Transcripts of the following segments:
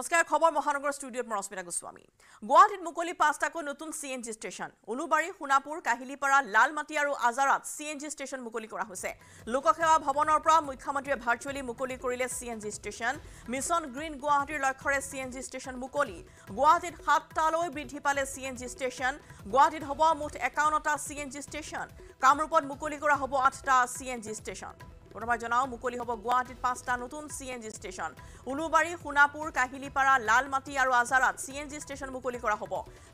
নমস্কাৰ খবৰ মহানগৰ ষ্টুডিঅ'ত মই ৰশ্মিতা গোস্বামী গুৱাহাটীত মুকলি পাঁচটাকৈ নতুন C N G station Ulubari Sonapur Kahilipara Lalmati আৰু আজাৰাত চি এন জি ষ্টেচন মুকলি কৰা হৈছে লোকসেৱা ভৱনৰ পৰা মুখ্যমন্ত্ৰীয়ে ভাৰ্চুৱেলি মুকলি কৰিলে C N G station mission green গুৱাহাটীৰ লক্ষ্যৰে চি এন জি ষ্টেচন মুকলি গুৱাহাটীত সাতটালৈ বৃদ্ধি পালে চি এন জি ষ্টেচন গুৱাহাটীত হ'ব মুঠ একাৱন্নটা চি এন জি ষ্টেচন কামৰূপত মুকলি কৰা হ'ব আঠটা চি এন জি ষ্টেচন পুনৰবাৰ জনাওঁ মুকলি হ'ব গুৱাহাটীত পাঁচটা নতুন C N G station Ulubari Sonapur Kahilipara Lalmati আৰু আজাৰাত চি এন জি ষ্টেচন মুকলি কৰা হ'ব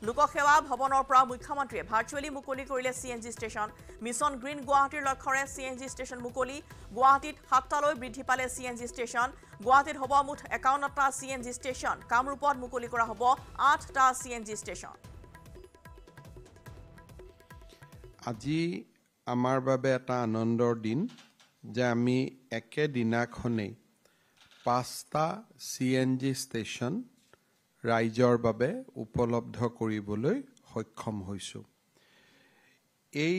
লোকসেৱা ভৱনৰ পৰা মুখ্যমন্ত্ৰীয়ে ভাৰ্চুৱেলি মুকলি কৰিলে C N G station mission green গুৱাহাটীৰ লক্ষ্যৰে চি এন জি ষ্টেচন মুকলি গুৱাহাটীত সাতটালৈ বৃদ্ধি পালে চি এন জি ষ্টেচন গুৱাহাটীত হ'ব মুঠ একাৱন্নটা চি এন জি ষ্টেচন কামৰূপত মুকলি কৰা হ'ব আঠটা চি এন জি ষ্টেচন আজি আমাৰ বাবে এটা আনন্দৰ দিন যে আমি একেদিনাখনেই পাঁচটা চি এন জি ষ্টেচন ৰাইজৰ বাবে উপলব্ধ কৰিবলৈ সক্ষম হৈছোঁ এই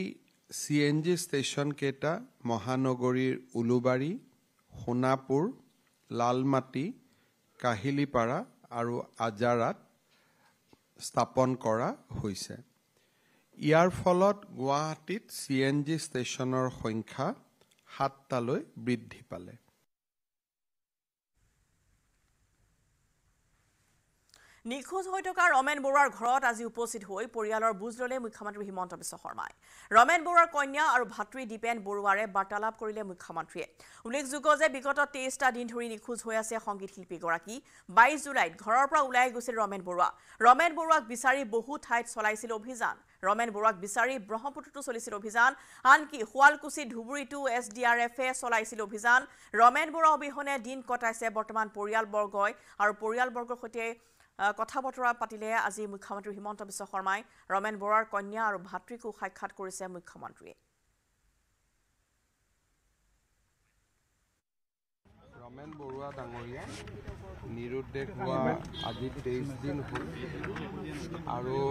চি এন জি ষ্টেচনকেইটা মহানগৰীৰ উলুবাৰী সোণাপুৰ লালমাটি কাহিলীপাৰা আৰু আজাৰাত স্থাপন কৰা হৈছে ইয়াৰ ফলত গুৱাহাটীত চি এন জি ষ্টেচনৰ সংখ্যা সাতটালৈ বৃদ্ধি পালে নিখোজ হৈ থকা ৰমেন বৰুৱাৰ ঘৰত আজি উপস্থিত হৈ পৰিয়ালৰ বুজ ল'লে মুখ্যমন্ত্ৰী হিমন্ত বিশ্ব শৰ্মাই ৰমেন বৰুৱাৰ কন্যা আৰু ভাতৃ দীপেন বৰুৱাৰে বাৰ্তালাপ কৰিলে মুখ্যমন্ত্ৰীয়ে উল্লেখযোগ্য যে বিগত তেইছটা দিন ধৰি নিখোজ হৈ আছে সংগীত শিল্পীগৰাকী বাইছ জুলাইত ঘৰৰ পৰা ওলাই গৈছিল ৰমেন বৰুৱা ৰমেন বৰুৱাক বিচাৰি বহু ঠাইত চলাইছিল অভিযান ৰমেন বৰুৱাক বিচাৰি ব্ৰহ্মপুত্ৰটো চলিছিল অভিযান আনকি শুৱালকুচি ধুবুৰীটো এছ ডি আৰ এফে চলাইছিল অভিযান ৰমেন বৰুৱা অবিহনে দিন কটাইছে বৰ্তমান পৰিয়ালবৰ্গই আৰু পৰিয়ালবৰ্গৰ সৈতে কথা বতৰা পাতিলে আজি মুখ্যমন্ত্ৰী হিমন্ত বিশ্ব শৰ্মাই ৰমেন বৰুৱাৰ কন্যা আৰু ভাতৃকো সাক্ষাৎ কৰিছে মুখ্যমন্ত্ৰীয়ে ৰমেন বৰুৱা ডাঙৰীয়া নিৰুদ্দেশ হোৱা আজি তেইছ দিন হ'ল আৰু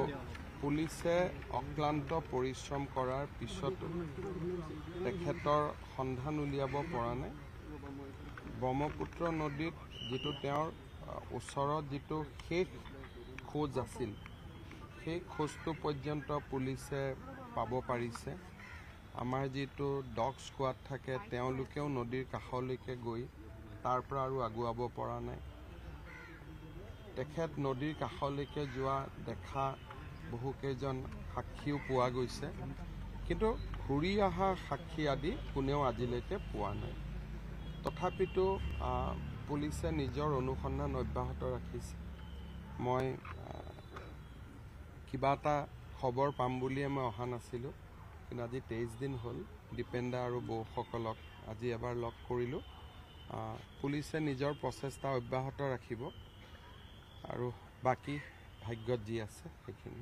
পুলিচে অক্লান্ত পৰিশ্ৰম কৰাৰ পিছতো তেখেতৰ সন্ধান উলিয়াব পৰা নাই ব্ৰহ্মপুত্ৰ নদীত যিটো তেওঁৰ ওচৰত যিটো শেষ খোজ আছিল সেই খোজটো পৰ্যন্ত পুলিচে পাব পাৰিছে আমাৰ যিটো ডগ স্কোৱাড থাকে তেওঁলোকেও নদীৰ কাষলৈকে গৈ তাৰ পৰা আৰু আগুৱাব পৰা নাই তেখেত নদীৰ কাষলৈকে যোৱা দেখা বহুকেইজন সাক্ষীও পোৱা গৈছে কিন্তু ঘূৰি অহা সাক্ষী আদি কোনেও আজিলৈকে পোৱা নাই তথাপিতো পুলিচে নিজৰ অনুসন্ধান অব্যাহত ৰাখিছে মই কিবা এটা খবৰ পাম বুলিয়ে মই অহা নাছিলোঁ কিন্তু আজি তেইছ দিন হ'ল দীপেন্দা আৰু বৌসকলক আজি এবাৰ লগ কৰিলোঁ পুলিচে নিজৰ প্ৰচেষ্টা অব্যাহত ৰাখিব আৰু বাকী ভাগ্যত যি আছে সেইখিনি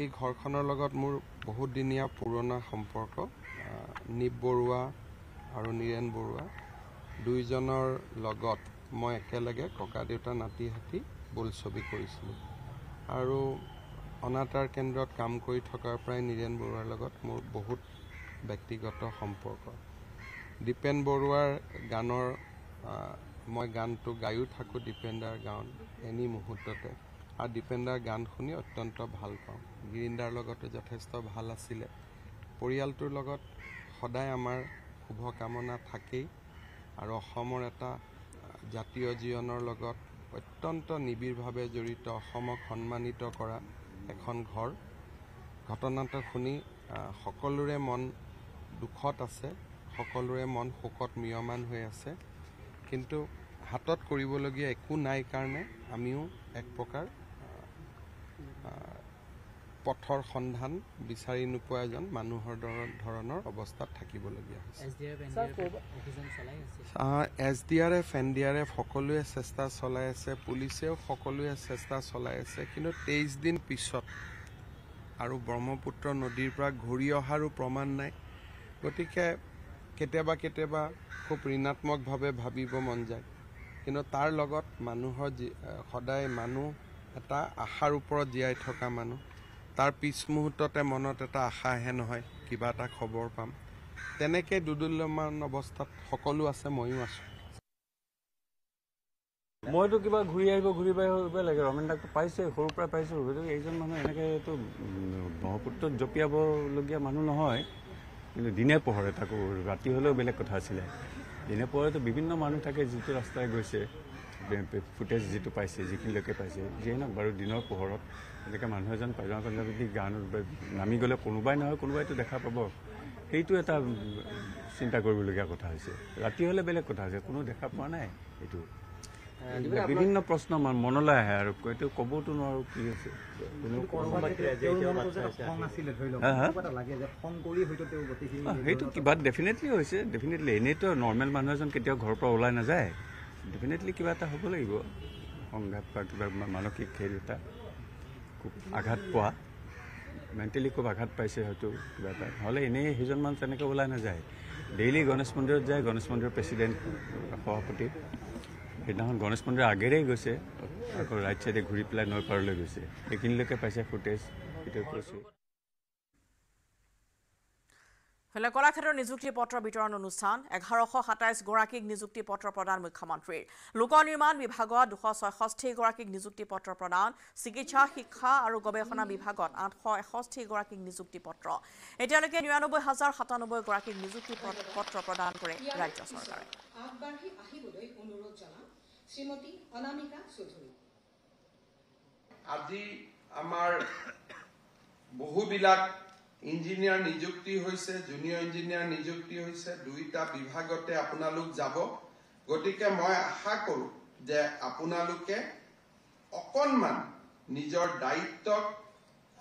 এই ঘৰখনৰ লগত মোৰ বহুতদিনীয়া পুৰণা সম্পৰ্ক নীপ বৰুৱা আৰু নীৰেণ বৰুৱা দুইজনৰ লগত মই একেলগে ককা দেউতা নাতি হাতি বোলছবি কৰিছিলোঁ আৰু অনাতাৰ কেন্দ্ৰত কাম কৰি থকাৰ পৰাই নীৰেণ বৰুৱাৰ লগত মোৰ বহুত ব্যক্তিগত সম্পৰ্ক দীপেন বৰুৱাৰ গানৰ মই গানটো গায়ো থাকোঁ দীপেন্দাৰ গান এনি মুহূৰ্ততে আৰু দীপেন্দাৰ গান শুনি অত্যন্ত ভাল পাওঁ গিৰিন্দাৰ লগতো যথেষ্ট ভাল আছিলে পৰিয়ালটোৰ লগত সদায় আমাৰ শুভকামনা থাকেই আৰু অসমৰ এটা জাতীয় জীৱনৰ লগত অত্যন্ত নিবিড়ভাৱে জড়িত অসমক সন্মানিত কৰা এখন ঘৰ ঘটনাটো শুনি সকলোৰে মন দুখত আছে সকলোৰে মন শোকত মিয়মান হৈ আছে কিন্তু হাতত কৰিবলগীয়া একো নাই কাৰণে আমিও এক প্ৰকাৰ পথৰ সন্ধান বিচাৰি নোপোৱা এজন মানুহৰ ধৰণৰ অৱস্থাত থাকিবলগীয়া হৈছে S D R F N D R F সকলোৱে চেষ্টা চলাই আছে পুলিচেও সকলোৱে চেষ্টা চলাই আছে কিন্তু তেইছ দিন পিছত আৰু ব্ৰহ্মপুত্ৰ নদীৰ পৰা ঘূৰি অহাৰো প্ৰমাণ নাই গতিকে কেতিয়াবা কেতিয়াবা খুব ঋণাত্মকভাৱে ভাবিব মন যায় কিন্তু তাৰ লগত মানুহৰ যি সদায় মানুহ এটা আশাৰ ওপৰত জীয়াই থকা মানুহ তাৰ পিছমুহূৰ্ততে মনত এটা আশা আহে নহয় কিবা এটা খবৰ পাম তেনেকৈ দুদুল্যমান অৱস্থাত সকলো আছে ময়ো আছোঁ মইতো কিবা ঘূৰি আহিব ঘূৰি পাই লাগে ৰমেন দাকটো পাইছোঁ সৰুৰ পৰাই পাইছোঁ এইজন মানুহ এনেকৈতো ব্ৰহ্মপুত্ৰত জঁপিয়াবলগীয়া মানুহ নহয় কিন্তু দিনে পোহৰে তাকো ৰাতি হ'লেও বেলেগ কথা আছিলে দিনে পোহৰেতো বিভিন্ন মানুহ থাকে যিটো ৰাস্তাই গৈছে ফুটেজ যিটো পাইছে যিখিনিলৈকে পাইছে যিয়ে নহওক বাৰু দিনৰ পোহৰত এনেকৈ মানুহ এজন পাই যাওঁ যদি গান নামি গ'লে কোনোবাই নহয় কোনোবাইতো দেখা পাব সেইটো এটা চিন্তা কৰিবলগীয়া কথা হৈছে ৰাতি হ'লে বেলেগ কথা হৈছে কোনো দেখা পোৱা নাই এইটো বিভিন্ন প্ৰশ্ন আমাৰ মনলৈ আহে আৰু এইটো ক'বতো নোৱাৰো কি আছে সেইটো কিবা ডেফিনেটলি হৈছে ডেফিনেটলি এনেইতো নৰ্মেল মানুহ এজন কেতিয়াও ঘৰৰ পৰা ওলাই নাযায় ডেফিনেটলি কিবা এটা হ'ব লাগিব সংঘাত বা কিবা মানসিক খেল এটা খুব আঘাত পোৱা মেণ্টেলি খুব আঘাত পাইছে হয়তো কিবা এটা নহ'লে এনেই সেইজন মানুহ তেনেকৈ ওলাই নাযায় ডেইলি গণেশ মন্দিৰত যায় গণেশ মন্দিৰৰ প্ৰেচিডেণ্ট সভাপতি সেইদিনাখন গণেশ মন্দিৰ আগেৰেই গৈছে আকৌ ৰাইট চাইডে ঘূৰি পেলাই নৈ পাৰলৈ গৈছে সেইখিনিলৈকে পাইছে ফুটেজ কৈছোঁ হলে কলাক্ষেত্ৰৰ নিযুক্তি পত্ৰ বিতৰণ অনুষ্ঠান এঘাৰশ সাতাইছগৰাকীক নিযুক্তি পত্ৰ প্ৰদান মুখ্যমন্ত্ৰীৰ লোক নিৰ্মাণ বিভাগত দুশ ছয়ষষ্ঠি গৰাকীক নিযুক্তি পত্ৰ প্ৰদান চিকিৎসা শিক্ষা আৰু গৱেষণা বিভাগত আঠশ এষষ্ঠিগৰাকীক নিযুক্তি পত্ৰ এতিয়ালৈকে নিৰানব্বৈ হাজাৰ গৰাকীক নিযুক্তি পত্ৰ প্ৰদান কৰে ৰাজ্য চৰকাৰে শ্ৰীমতী অনামিকা চৌধুৰী আজি আমাৰ বহুবিলাক ইঞ্জিনিয়াৰ নিযুক্তি হৈছে জুনিয়ৰ ইঞ্জিনিয়াৰ নিযুক্তি হৈছে দুইটা বিভাগতে আপোনালোক যাব গতিকে মই আশা কৰোঁ যে আপোনালোকে অকণমান নিজৰ দায়িত্বক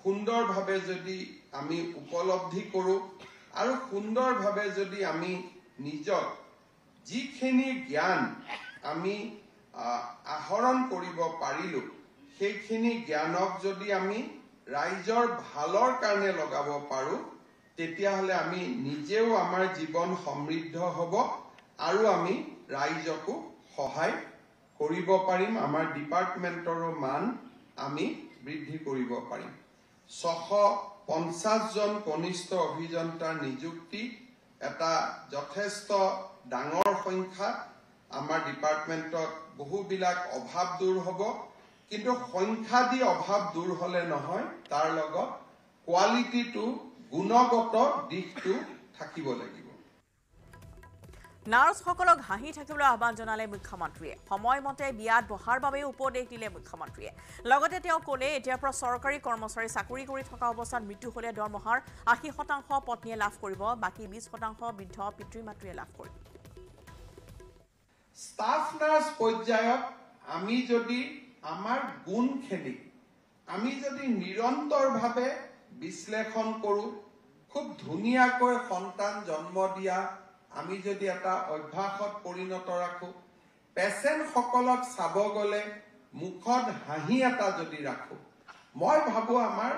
সুন্দৰভাৱে যদি আমি উপলব্ধি কৰো আৰু সুন্দৰভাৱে যদি আমি নিজক যিখিনি জ্ঞান আমি আহৰণ কৰিব পাৰিলো সেইখিনি জ্ঞানক যদি আমি ৰাইজৰ ভালৰ কাৰণে লগাব পাৰো তেতিয়াহলে আমি নিজেও আমাৰ জীৱন সমৃদ্ধ হব আৰু আমি ৰাইজকো সহায় কৰিব পাৰিম আমাৰ ডিপাৰ্টমেণ্টৰো মান আমি বৃদ্ধি কৰিব পাৰিম ছশ পঞ্চাছজন কনিষ্ঠ অভিযন্তাৰ নিযুক্তি এটা যথেষ্ট ডাঙৰ সংখ্যা আমাৰ ডিপাৰ্টমেণ্টত বহুবিলাক অভাৱ দূৰ হ'ব কিন্তু সংখ্যা দি অভাৱ দূৰ হ'লে নহয় তাৰ লগত কোৱালিটিটো গুণগত দিশটো থাকিব লাগিব নাৰ্ছসকলক হাঁহি থাকিবলৈ আহ্বান জনালে মুখ্যমন্ত্ৰীয়ে সময়মতে বিয়াত বহাৰ বাবেও উপদেশ দিলে মুখ্যমন্ত্ৰীয়ে লগতে তেওঁ ক'লে এতিয়াৰ পৰা চৰকাৰী কৰ্মচাৰী চাকৰি কৰি থকা অৱস্থাত মৃত্যু হ'লে দৰমহাৰ আশী শতাংশ পত্নীয়ে লাভ কৰিব বাকী বিশ শতাংশ বৃদ্ধ পিতৃ মাতৃয়ে লাভ কৰিব ষ্টাফ নাৰ্ছ পৰ্যায়ত আমি যদি আমাৰ গুণখিনি আমি যদি নিৰন্তৰভাৱে বিশ্লেষণ কৰোঁ খুব ধুনীয়াকৈ সন্তান জন্ম দিয়া আমি যদি এটা অভ্যাসত পৰিণত ৰাখোঁ পেচেণ্টসকলক চাব গ'লে মুখত হাঁহি এটা যদি ৰাখোঁ মই ভাবোঁ আমাৰ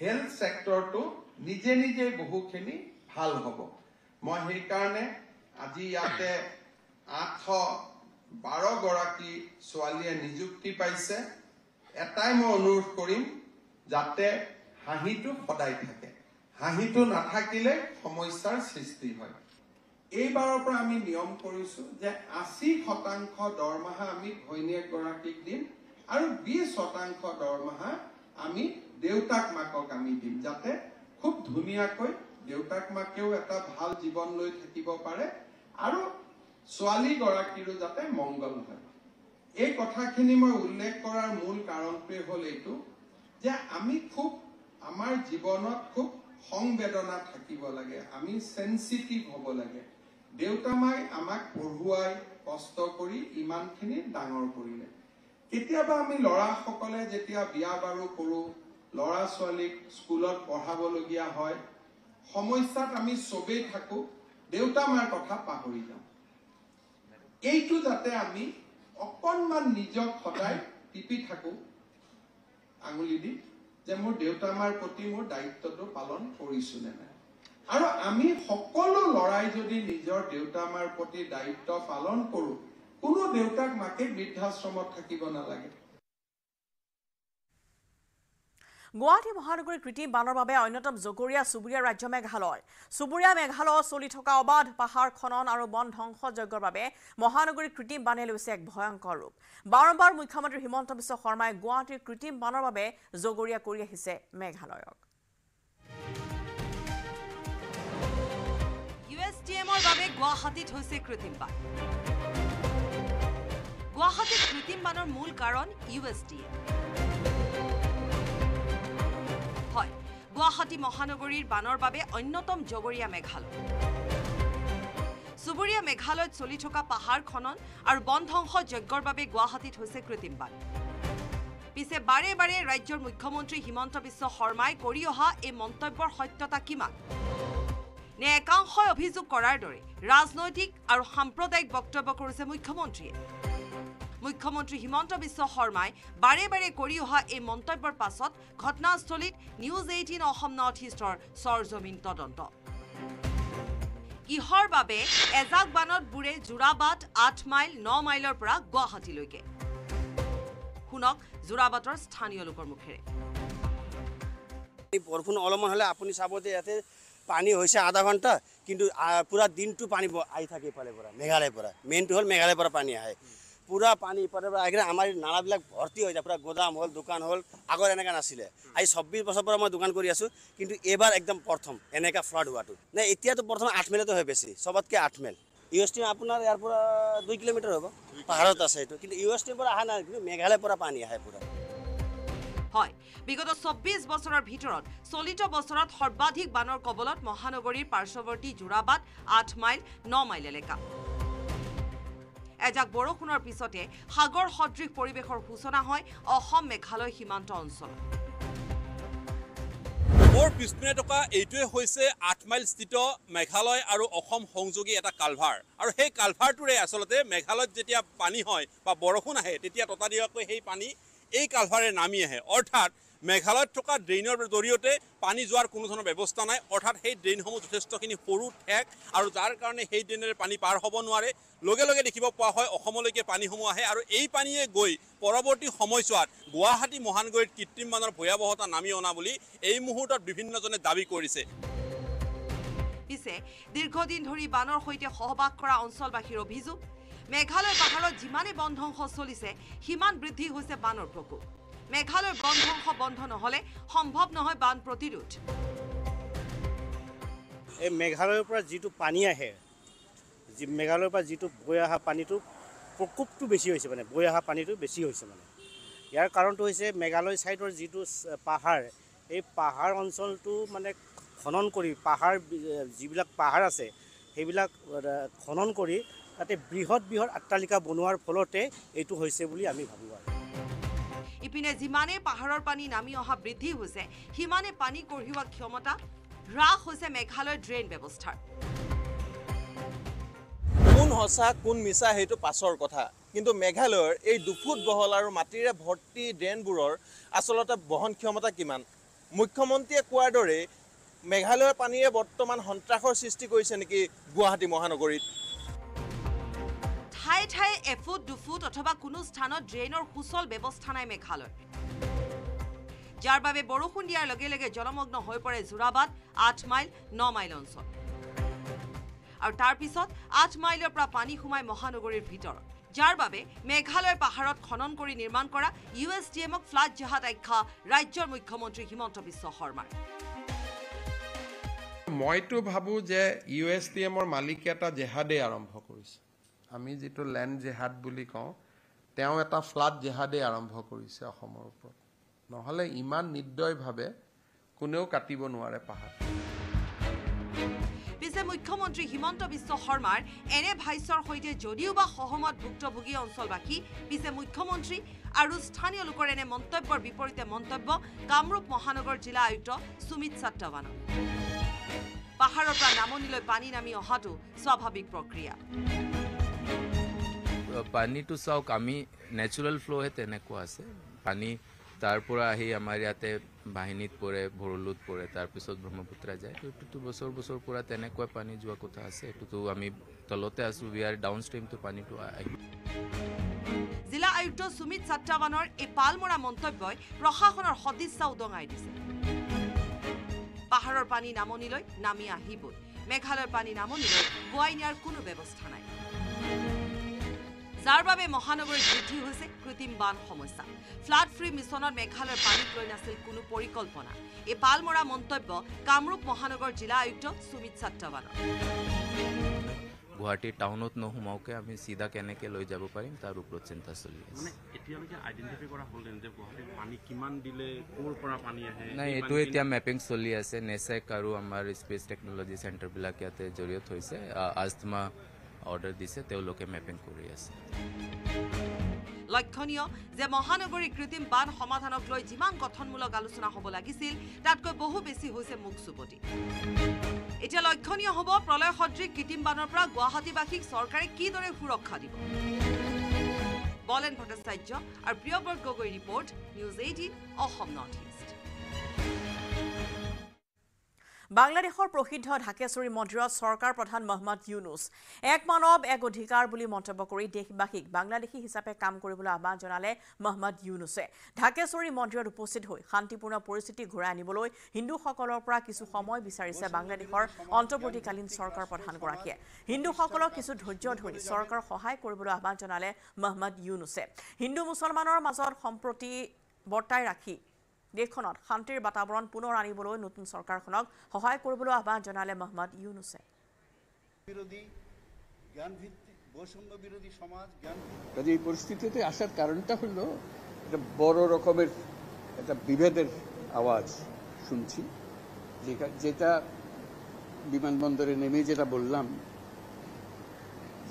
হেল্থ ছেক্টৰটো নিজে নিজে বহুখিনি ভাল হ'ব মই সেইকাৰণে আজি ইয়াতে আঠশ বাৰগৰাকী ছোৱালীয়ে নিযুক্তি পাইছে এটাই মই অনুৰোধ কৰিম যাতে হাঁহিটো সদায় থাকে হাঁহিটো নাথাকিলে সমস্যাৰ সৃষ্টি হয় এইবাৰৰ পৰা আমি নিয়ম কৰিছোঁ যে আশী শতাংশ দৰমহা আমি ঘৈণীয়েকগৰাকীক দিম আৰু বিশ শতাংশ দৰমহা আমি দেউতাক মাকক আমি দিম যাতে খুব ধুনীয়াকৈ দেউতাক মাকেও এটা ভাল জীৱন লৈ থাকিব পাৰে আৰু ছোৱালীগৰাকীৰো যাতে মংগল হয় এই কথাখিনি মই উল্লেখ কৰাৰ মূল কাৰণটোৱেই হ'ল এইটো যে আমি খুব আমাৰ জীৱনত খুব সংবেদনা থাকিব লাগে আমি চেঞ্চিটিভ হ'ব লাগে দেউতা মাই আমাক পঢ়ুৱাই কষ্ট কৰি ইমানখিনি ডাঙৰ কৰিলে কেতিয়াবা আমি ল'ৰাসকলে যেতিয়া বিয়া বাৰু কৰোঁ ল'ৰা ছোৱালীক স্কুলত পঢ়াবলগীয়া হয় সমস্যাত আমি চবেই থাকোঁ দেউতা মাৰ কথা পাহৰি যাওঁ এইটো যাতে আমি অকণমান নিজক সদায় টিপি থাকো আঙুলি দি যে মোৰ দেউতা মাৰ প্ৰতি মোৰ দায়িত্বটো পালন কৰিছো নে নাই আৰু আমি সকলো ল'ৰাই যদি নিজৰ দেউতা মাৰ প্ৰতি দায়িত্ব পালন কৰো কোনো দেউতাক মাকে বৃদ্ধাশ্ৰমত থাকিব নালাগে গুৱাহাটী মহানগৰীৰ কৃত্ৰিম বানৰ বাবে অন্যতম জগৰীয়া চুবুৰীয়া ৰাজ্য মেঘালয় চুবুৰীয়া মেঘালয়ত চলি থকা অবাধ পাহাৰ খনন আৰু বন ধ্বংসযজ্ঞৰ বাবে মহানগৰীৰ কৃত্ৰিম বানে লৈছে এক ভয়ংকৰ ৰূপ বাৰম্বাৰ মুখ্যমন্ত্ৰী হিমন্ত বিশ্ব শৰ্মাই গুৱাহাটীৰ কৃত্ৰিম বানৰ বাবে জগৰীয়া কৰি আহিছে মেঘালয়ক গুৱাহাটীত হৈছে কৃত্ৰিম বান গুৱাহাটীত কৃত্ৰিম মূল কাৰণ গুৱাহাটী মহানগৰীৰ বানৰ বাবে অন্যতম জগৰীয়া মেঘালয় চুবুৰীয়া মেঘালয়ত চলি থকা পাহাৰ খনন আৰু বন ধ্বংস যজ্ঞৰ বাবে গুৱাহাটীত হৈছে কৃত্ৰিম বান পিছে বাৰে বাৰে ৰাজ্যৰ মুখ্যমন্ত্ৰী হিমন্ত বিশ্ব শৰ্মাই কৰি অহা এই মন্তব্যৰ সত্যতা কিমান নে একাংশই অভিযোগ কৰাৰ দৰে ৰাজনৈতিক আৰু সাম্প্ৰদায়িক বক্তব্য কৰিছে মুখ্যমন্ত্ৰীয়ে মুখ্যমন্ত্রী হিমন্ত বিশ্ব শর্মায় বারে বারে করে অহা এই মন্তব্যের পাছত ঘটনাস্থলীত নিউজ এইটিন নর্থ ইষ্টর সরজমিন তদন্ত কিহর বাবে এজাক বানত বুড়ে জোড়াবাদ আঠ মাইল ন মাইলের পর গুয়াহাটীলৈকে শুনক জোড়াবাদর স্থানীয় লোকর মুখে বরষুণ অলমান হলে আপনি চাব যে এতে পানি হয়েছে আধা ঘন্টা কিন্তু পুরা দিনটু পানি আই থাকে ইফালে পড়া মেঘালয় পড়া হল মেঘালয় পড়া পানি আহে পুৰা পানি পৰে আমাৰ নালাবিল ভর্তি হয়ে যায় পুরো গোদাম হল দোকান হল আগর এনেক নাছিলে আজি চব্বিশ বছর পর দোকান করে আছো কিন্তু এবার একদম প্রথম এনেকা ফ্লাড হওয়া না এতিয়া তো প্রথম আট মেলে তো হয় বেশি সবতকে আট মেল ইউএস টিম আপনার ইয়ারপর দুই কিলোমিটার হব পাহাড়ত আছে এই কিন্তু ইউএস টিম অহা না কিন্তু মেঘালয়ের পানি আহে পুরা হয় বিগত চৌব্বিশ বছৰৰ ভিতৰত চলিত বছৰত সৰ্বাধিক বানৰ কবলত মহানগৰীৰ পাৰ্শ্বৱৰ্তী জোৰাবাট আঠ মাইল ন মাইল এলেকা এজাক বৰষুণৰ পিছতে সাগৰ সদৃশ পৰিৱেশৰ সূচনা হয় অসম মেঘালয় সীমান্ত অঞ্চলত মোৰ পিছপিনে থকা এইটোৱে হৈছে আঠ মাইল স্থিত মেঘালয় আৰু অসম সংযোগী এটা কালভাৰ আৰু সেই কালভাৰটোৰে আচলতে মেঘালয়ত যেতিয়া পানী হয় বা বৰষুণ আহে তেতিয়া ততালিকাকৈ সেই পানী এই কালভাৰে নামি আহে অৰ্থাৎ মেঘালয়ত থকা ড্ৰেইনৰ জৰিয়তে পানী যোৱাৰ কোনো ধৰণৰ ব্যৱস্থা নাই অৰ্থাৎ সেই ড্ৰেইনসমূহ যথেষ্টখিনি সৰু ঠেক আৰু যাৰ কাৰণে সেই ড্ৰেইনেৰে পানী পাৰ হ'ব নোৱাৰে লগে লগে দেখিব পোৱা হয় অসমলৈকে পানীসমূহ আহে আৰু এই পানীয়ে গৈ পৰৱৰ্তী সময়ছোৱাত গুৱাহাটী মহানগৰীত কৃত্ৰিম বানৰ ভয়াৱহতা নামি অনা বুলি এই মুহূৰ্তত বিভিন্নজনে দাবী কৰিছে পিছে দীৰ্ঘদিন ধৰি বানৰ সৈতে সহবাস কৰা অঞ্চলবাসীৰ অভিযোগ মেঘালয় পাহাৰত যিমানেই বন ধ্বংস চলিছে সিমান বৃদ্ধি হৈছে বানৰ প্ৰকোপ মেঘালয়ৰ বন ধ্বংস বন্ধ নহ'লে সম্ভৱ নহয় বান প্ৰতিৰোধ এই মেঘালয়ৰ পৰা যিটো পানী আহে মেঘালয়ৰ পৰা যিটো বৈ অহা পানীটো প্ৰকোপটো বেছি হৈছে মানে বৈ অহা পানীটো বেছি হৈছে মানে ইয়াৰ কাৰণটো হৈছে মেঘালয় ছাইডৰ যিটো পাহাৰ এই পাহাৰ অঞ্চলটো মানে খনন কৰি পাহাৰ যিবিলাক পাহাৰ আছে সেইবিলাক খনন কৰি তাতে বৃহৎ বৃহৎ অট্টালিকা বনোৱাৰ ফলতে এইটো হৈছে বুলি আমি ভাবোঁ আৰু ইপিনে যিমানেই পাহাৰৰ পানী নামি অহা বৃদ্ধি হৈছে সিমানেই পানী কঢ়িওৱা ক্ষমতা হ্ৰাস হৈছে মেঘালয় ড্ৰেইন ব্যৱস্থাৰ সঁচা কোন মিছা সেইটো পাছৰ কথা কিন্তু মেঘালয়ৰ এই দুফুট বহল আৰু মাটিৰে ভৰ্তি ড্ৰেইনবোৰৰ আচলতে বহন ক্ষমতা কিমান মুখ্যমন্ত্ৰীয়ে কোৱাৰ দৰে মেঘালয়ৰ পানীয়ে বৰ্তমান সন্ত্ৰাসৰ সৃষ্টি কৰিছে নেকি গুৱাহাটী মহানগৰীত ঠায়ে ঠায়ে এফুট দুফুট অথবা কোনো স্থানত ড্ৰেইনৰ সুচল ব্যৱস্থা নাই মেঘালয় যাৰ বাবে বৰষুণ দিয়াৰ লগে লগে জলমগ্ন হৈ পৰে জোৰাবাট আঠ মাইল ন মাইল অঞ্চল আৰু তাৰ পিছত আঠ মাইলৰ পৰা পানী সোমাই মহানগৰীৰ ভিতৰত যাৰ বাবে মেঘালয় পাহাৰত খনন কৰি নিৰ্মাণ কৰা ইউ এছ ডি এমক ফ্লাড জাহাত আখ্যা ৰাজ্যৰ মুখ্যমন্ত্ৰী হিমন্ত বিশ্ব শৰ্মাৰ মইতো ভাবোঁ যে ইউ এছ ডি এমৰ মালিকে এটা জেহাদেই আৰম্ভ কৰিছে আমি যিটো লেণ্ড জেহাদ বুলি কওঁ তেওঁ এটা ফ্লাড জেহাদেই আৰম্ভ কৰিছে অসমৰ ওপৰত নহ'লে ইমান নিৰ্দয়ভাৱে কোনেও কাটিব নোৱাৰে পাহাৰ যে মুখ্যমন্ত্ৰী হিমন্ত বিশ্ব শৰ্মাৰ এনে ভাইচৰ সৈতে যদিও বা সহমত ভুক্তভোগী অঞ্চলবাসী পিছে মুখ্যমন্ত্ৰী আৰু স্থানীয় লোকৰ এনে মন্তব্যৰ বিপৰীতে মন্তব্য কামৰূপ মহানগৰ জিলা আয়ুক্ত সুমিত সত্তাৱানক পাহাৰৰ পৰা নামনিলৈ পানী নামি অহাটো স্বাভাৱিক প্ৰক্ৰিয়া পানীটো চাওক আমি নেচাৰেল ফ্ল'হে তেনেকুৱা আছে পানী তাৰ পৰা আহি আমাৰ ইয়াতে বাহিনীত পৰে ভৰলুত পৰে তাৰপিছত ব্ৰহ্মপুত্ৰা যায় তো এইটোতো বছৰ বছৰ পৰা তেনেকুৱা পানী যোৱা কথা আছে এইটোতো আমি তলতে আছো উই আৰ ডাউন ষ্ট্ৰীমটো পানীটো আহি জিলা আয়ুক্ত সুমিত ছাত্ৰাৱানৰ এই পালমৰা মন্তব্যই প্ৰশাসনৰ সদিচ্ছা উদঙাই দিছে পাহাৰৰ পানী নামনিলৈ নামি আহিবই মেঘালয়ৰ পানী নামনিলৈ বোৱাই নিয়াৰ কোনো ব্যৱস্থা নাই যাৰ বাবে মহানগৰীত বৃদ্ধি হৈছে কৃত্ৰিম বান সমস্যা ফ্লাড ফ্ৰী মিছনত মেঘালয়ৰ পানীত লৈ নাছিল কোনো পৰিকল্পনা এই পাল মৰা মন্তব্য কামৰূপ মহানগৰ জিলা আয়ুক্ত সুমিত ছাত্ৰৱানৰ গুৱাহাটী টাউনত নোসোমাওকে আমি চিধা কেনেকে লৈ যাব পাৰিম তাৰ ওপৰত চিন্তা চলি আছে নাই এইটো এতিয়া মেপিং চলি আছে নেচেক আৰু আমাৰ স্পেচ টেকনলজি চেণ্টাৰবিলাক ইয়াতে জড়িত হৈছে আজমা অৰ্ডাৰ দিছে তেওঁলোকে মেপিং কৰি আছে লক্ষণীয় যে মহানগৰী কৃত্ৰিম বান সমাধানক লৈ যিমান গঠনমূলক আলোচনা হ'ব লাগিছিল তাতকৈ বহু বেছি হৈছে মুখ চুপতি এতিয়া লক্ষণীয় হ'ব প্ৰলয় সদৃশ কৃত্ৰিম বানৰ পৰা গুৱাহাটীবাসীক চৰকাৰে কিদৰে সুৰক্ষা দিব বলেন ভট্টাচাৰ্য আৰু Priyabar Gogoi report news eighteen Assam north বাংলাদেশৰ প্ৰসিদ্ধ ঢাকেশ্বৰী মন্দিৰত চৰকাৰ প্ৰধান মহম্মদ ইউনুছ এক মানৱ এক অধিকাৰ বুলি মন্তব্য কৰি দেশবাসীক বাংলাদেশী হিচাপে কাম কৰিবলৈ আহ্বান জনালে মহম্মদ ইউনুছে ঢাকেশ্বৰী মন্দিৰত উপস্থিত হৈ শান্তিপূৰ্ণ পৰিস্থিতি ঘূৰাই আনিবলৈ হিন্দুসকলৰ পৰা কিছু সময় বিচাৰিছে বাংলাদেশৰ অন্তৱৰ্তীকালীন চৰকাৰ প্ৰধানগৰাকীয়ে হিন্দুসকলক কিছু ধৈৰ্য ধৰি চৰকাৰ সহায় কৰিবলৈ আহ্বান জনালে মহম্মদ ইউনুছে হিন্দু মুছলমানৰ মাজত সম্প্ৰতি বৰ্তাই ৰাখি দেশখনত শান্তিৰ বাতাবৰণ পুনৰ আনিবলৈ নতুন চৰকাৰখনক সহায় কৰিবলৈ আহ্বান জনালে মহম্মদ ইউনুছে বিরোধী জ্ঞানভিত্তিক বিরোধী সমাজ জ্ঞান কাজে এই পরিস্থিতিতে আসার কারণটা হলো একটা বড় রকমের একটা বিভেদের আওয়াজ শুনছি যেটা বিমানবন্দরে নেমে যেটা বললাম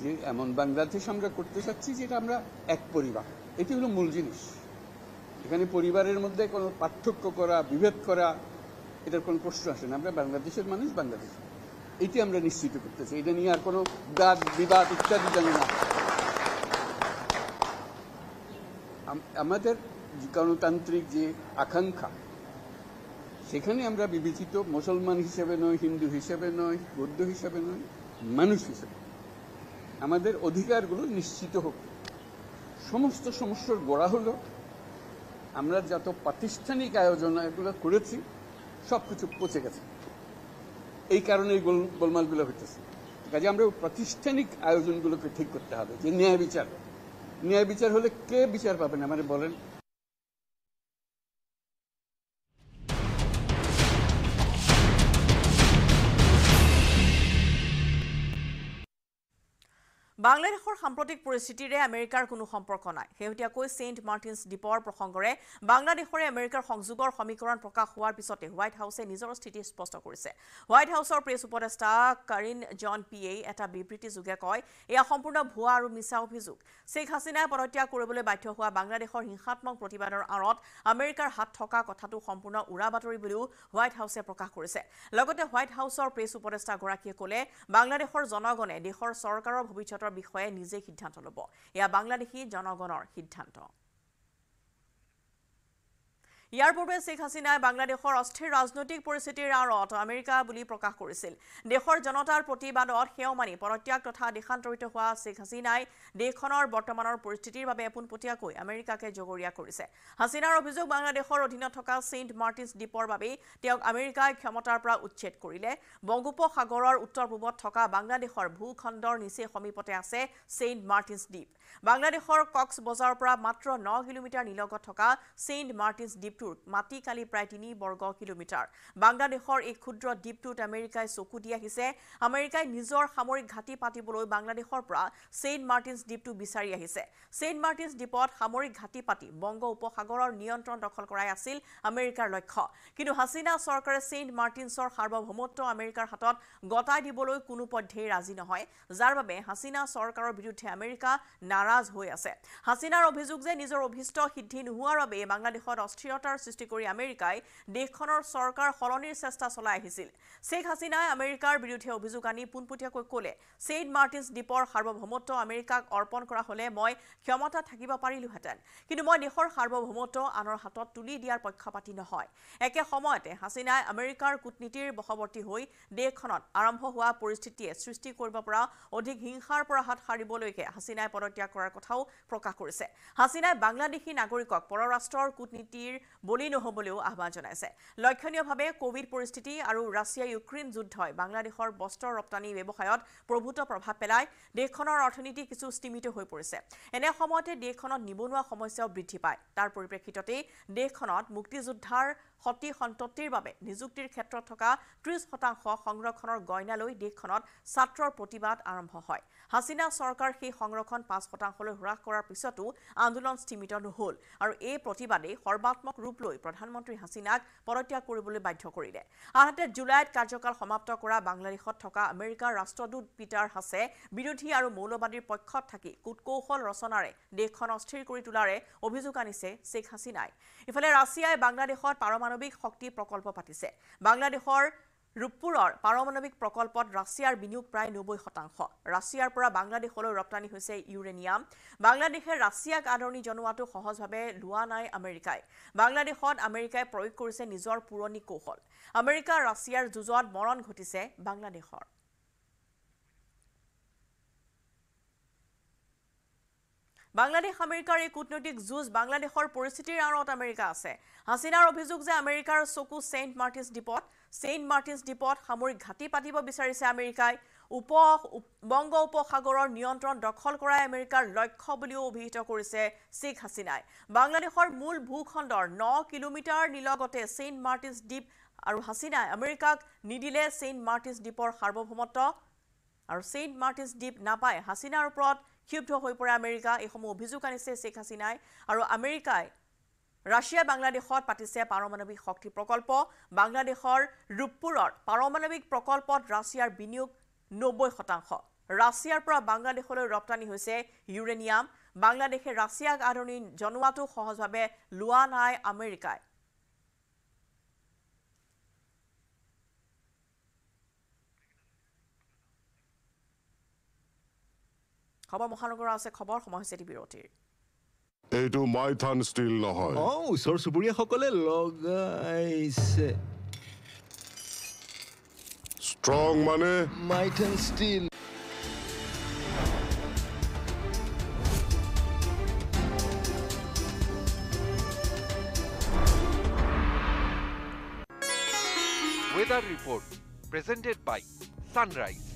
যে এমন বাংলাদেশ আমরা করতে চাচ্ছি যেটা আমরা এক পরিবার এটি হলো মূল জিনিস এখানে পরিবারের মধ্যে কোনো পার্থক্য করা বিভেদ করা এটার কোনো প্রশ্ন আসে না আমরা বাংলাদেশের মানুষ বাংলাদেশ এটি আমরা নিশ্চিত করতেছি এটা নিয়ে আর কোনো বিবাদ বিবাদ ইত্যাদি যেন না আমাদের গণতান্ত্রিক যে আকাঙ্ক্ষা সেখানে আমরা বিবেচিত মুসলমান হিসেবে নয় হিন্দু হিসেবে নয় বৌদ্ধ হিসেবে নয় মানুষ হিসেবে আমাদের অধিকারগুলো নিশ্চিত হোক সমস্ত সমস্যার গোড়া হলো আমরা যত প্রাতিষ্ঠানিক আয়োজন এগুলো করেছি সব কিছু পচে গেছে এই কারণে এই গোলমালগুলো হইতেছে কাজে আমরা প্রাতিষ্ঠানিক আয়োজনগুলোকে ঠিক করতে হবে যে ন্যায় বিচার ন্যায় বিচার হলে কে বিচার পাবেন মানে বলেন বাংলাদেশৰ সাম্প্ৰতিক পৰিস্থিতিৰে আমেৰিকাৰ কোনো সম্পৰ্ক নাই শেহতীয়াকৈ ছেইণ্ট মাৰ্টিনছ দ্বীপৰ প্ৰসংগৰে বাংলাদেশৰে আমেৰিকাৰ সংযোগৰ সমীকৰণ প্ৰকাশ হোৱাৰ পিছতে হোৱাইট হাউছে নিজৰ স্থিতি স্পষ্ট কৰিছে হোৱাইট হাউছৰ প্ৰেছ উপদেষ্টা কাৰিন জন পি এই এটা বিবৃতিযোগে কয় এয়া সম্পূৰ্ণ ভুৱা আৰু মিছা অভিযোগ শ্বেখ হাছিনাই পদত্যাগ কৰিবলৈ বাধ্য হোৱা বাংলাদেশৰ হিংসাত্মক প্ৰতিবাদৰ আঁৰত আমেৰিকাৰ হাত থকা কথাটো সম্পূৰ্ণ উৰা বাতৰি বুলিও হোৱাইট হাউছে প্ৰকাশ কৰিছে লগতে হোৱাইট হাউছৰ প্ৰেছ উপদেষ্টাগৰাকীয়ে ক'লে বাংলাদেশৰ জনগণে দেশৰ চৰকাৰৰ ভৱিষ্যতৰ বিষয়ে নিজে সিদ্ধান্ত ল'ব এয়া বাংলাদেশী জনগণৰ সিদ্ধান্ত ইয়াৰ পূৰ্বে শ্বেখ হাছিনাই বাংলাদেশৰ অস্থিৰ ৰাজনৈতিক পৰিস্থিতিৰ আঁৰত আমেৰিকা বুলি প্ৰকাশ কৰিছিল দেশৰ জনতাৰ প্ৰতিবাদত সেও মানি পদত্যাগ তথা দেশান্তৰিত হোৱা শ্বেখ হাছিনাই দেশখনৰ বৰ্তমানৰ পৰিস্থিতিৰ বাবে পোনপটীয়াকৈ আমেৰিকাকে জগৰীয়া কৰিছে হাছিনাৰ অভিযোগ বাংলাদেশৰ অধীনত থকা ছেইণ্ট মাৰ্টিনছ দ্বীপৰ বাবেই তেওঁক আমেৰিকাই ক্ষমতাৰ পৰা উচ্ছেদ কৰিলে বংগোপসাগৰৰ উত্তৰ পূবত থকা বাংলাদেশৰ ভূখণ্ডৰ নিচেই সমীপতে আছে ছেইণ্ট মাৰ্টিনছ দ্বীপ বাংলাদেশৰ কক্স বজাৰৰ পৰা মাত্ৰ ন কিলোমিটাৰ নিলগত থকা ছেইণ্ট মাৰ্টিনছ দ্বীপ দ্বীপটোৰ মাটি কালি প্ৰায় তিনি বৰ্গ কিলোমিটাৰ বাংলাদেশৰ এই ক্ষুদ্ৰ দ্বীপটোত আমেৰিকাই চকু দি আহিছে আমেৰিকাই নিজৰ সামৰিক ঘাটি পাতিবলৈ বাংলাদেশৰ পৰা ছেইণ্ট মাৰ্টিনছ দ্বীপটো বিচাৰি আহিছে ছেইণ্ট মাৰ্টিনছ দ্বীপত সামৰিক ঘাটি পাতি বংগ উপসাগৰৰ নিয়ন্ত্ৰণ দখল কৰাই আছিল আমেৰিকাৰ লক্ষ্য কিন্তু হাছিনা চৰকাৰে ছেইণ্ট মাৰ্টিনছৰ সাৰ্বভৌমত্ব আমেৰিকাৰ হাতত গতাই দিবলৈ কোনো পধ্যেই ৰাজি নহয় যাৰ বাবে হাছিনা চৰকাৰৰ বিৰুদ্ধে আমেৰিকা নাৰাজ হৈ আছে হাছিনাৰ অভিযোগ যে নিজৰ অভিষ্ট সিদ্ধি নোহোৱাৰ বাবে বাংলাদেশত অস্থিৰতা সংকটৰ সৃষ্টি কৰি আমেৰিকাই দেশখনৰ চৰকাৰ সলনিৰ চেষ্টা চলাই আহিছিল শ্বেখ হাছিনাই আমেৰিকাৰ বিৰুদ্ধে অভিযোগ আনি পোনপটীয়াকৈ ক'লে ছেইণ্ট মাৰ্টিনছ দ্বীপৰ সাৰ্বভৌমত্ব আমেৰিকাক অৰ্পণ কৰা হ'লে মই ক্ষমতা থাকিব পাৰিলোহেঁতেন কিন্তু মই দেশৰ সাৰ্বভৌমত্ব আনৰ হাতত তুলি দিয়াৰ পক্ষপাতি নহয় একে সময়তে হাছিনাই আমেৰিকাৰ কূটনীতিৰ বশৱৰ্তী হৈ দেশখনত আৰম্ভ হোৱা পৰিস্থিতিয়ে সৃষ্টি কৰিব পৰা অধিক হিংসাৰ পৰা হাত সাৰিবলৈকে হাছিনাই পদত্যাগ কৰাৰ কথাও প্ৰকাশ কৰিছে হাছিনাই বাংলাদেশী নাগৰিকক পৰৰাষ্ট্ৰৰ কূটনীতিৰ বলি নহ'বলৈও আহ্বান জনাইছে লক্ষণীয়ভাৱে কোভিড পৰিস্থিতি আৰু ৰাছিয়া ইউক্ৰেইন যুদ্ধই বাংলাদেশৰ বস্ত্ৰ ৰপ্তানি ব্যৱসায়ত প্ৰভূত প্ৰভাৱ পেলাই দেশখনৰ অৰ্থনীতি কিছু স্তীমিত হৈ পৰিছে এনে সময়তে দেশখনত নিবনুৱা সমস্যাও বৃদ্ধি পায় তাৰ পৰিপ্ৰেক্ষিততেই দেশখনত মুক্তিযোদ্ধাৰ সতি সন্ততিৰ বাবে নিযুক্তিৰ ক্ষেত্ৰত থকা ত্ৰিশ শতাংশ সংৰক্ষণৰ গইনালৈ দেশখনত ছাত্ৰৰ প্ৰতিবাদ আৰম্ভ হয় হাছিনা চৰকাৰ সেই সংৰক্ষণ পাঁচ শতাংশলৈ হ্ৰাস কৰাৰ পিছতো আন্দোলন স্থিমিত নহল আৰু এই প্ৰতিবাদে সৰ্বাত্মক ৰূপ লৈ প্ৰধানমন্ত্ৰী হাছিনাক পদত্যাগ কৰিবলৈ বাধ্য কৰিলে আনহাতে জুলাইত কাৰ্যকাল সমাপ্ত কৰা বাংলাদেশত থকা আমেৰিকাৰ ৰাষ্ট্ৰদূত পিটাৰ হাছে বিৰোধী আৰু মৌলবাদীৰ পক্ষত থাকি কুটকৌশল ৰচনাৰে দেশখন অস্থিৰ কৰি তোলাৰে অভিযোগ আনিছে শ্বেখ হাছিনাই ইফালে ৰাছিয়াই বাংলাদেশত পাৰমাণৱিক শক্তি প্ৰকল্প পাতিছে বাংলাদেশৰ ৰূপপুৰৰ পাৰমাণৱিক প্ৰকল্পত ৰাছিয়াৰ বিনিয়োগ প্ৰায় নব্বৈ শতাংশ ৰাছিয়াৰ পৰা বাংলাদেশলৈ ৰপ্তানি হৈছে ইউৰেনিয়াম বাংলাদেশে ৰাছিয়াক আদৰণি জনোৱাটো সহজভাৱে লোৱা নাই আমেৰিকাই বাংলাদেশত আমেৰিকাই প্ৰয়োগ কৰিছে নিজৰ পুৰণি কৌশল আমেৰিকা ৰাছিয়াৰ যুঁজত মৰণ ঘটিছে বাংলাদেশৰ বাংলাদেশ আমেৰিকাৰ এই কূটনৈতিক যুঁজ বাংলাদেশৰ পৰিস্থিতিৰ আঁৰত আমেৰিকা আছে হাছিনাৰ অভিযোগ যে আমেৰিকাৰ চকু ছেইণ্ট মাৰ্টিছ দ্বীপত ছেইণ্ট মাৰ্টিনছ দ্বীপত সামৰিক ঘাটি পাতিব বিচাৰিছে আমেৰিকাই উপ বংগ উপসাগৰৰ নিয়ন্ত্ৰণ দখল কৰাই আমেৰিকাৰ লক্ষ্য বুলিও অভিহিত কৰিছে শ্বেখ হাছিনাই বাংলাদেশৰ মূল ভূখণ্ডৰ ন কিলোমিটাৰ নিলগতে ছেইণ্ট মাৰ্টিনছ দ্বীপ আৰু হাছিনাই আমেৰিকাক নিদিলে ছেইণ্ট মাৰ্টিনছ দ্বীপৰ সাৰ্বভৌমত্ব আৰু ছেইণ্ট মাৰ্টিনছ দ্বীপ নাপায় হাছিনাৰ ওপৰত ক্ষুব্ধ হৈ পৰে আমেৰিকা এইসমূহ অভিযোগ আনিছে শ্বেখ হাছিনাই আৰু আমেৰিকাই ৰাছিয়া বাংলাদেশত পাতিছে পাৰমাণৱিক শক্তি প্ৰকল্প বাংলাদেশৰ ৰূপপুৰত পাৰমাণৱিক প্ৰকল্পত ৰাছিয়াৰ বিনিয়োগ নব্বৈ শতাংশ ৰাছিয়াৰ পৰা বাংলাদেশলৈ ৰপ্তানি হৈছে ইউৰেনিয়াম বাংলাদেশে ৰাছিয়াক আদৰণি জনোৱাটো সহজভাৱে লোৱা নাই আমেৰিকাই খবৰ মহানগৰৰ আছে খবৰ সময় হৈছে এইটো মাইথান ষ্টীল নহয় অ ওচৰ চুবুৰীয়াসকলে লগাইছে ষ্ট্ৰং মানে Maithan steel weather report presented by sunrise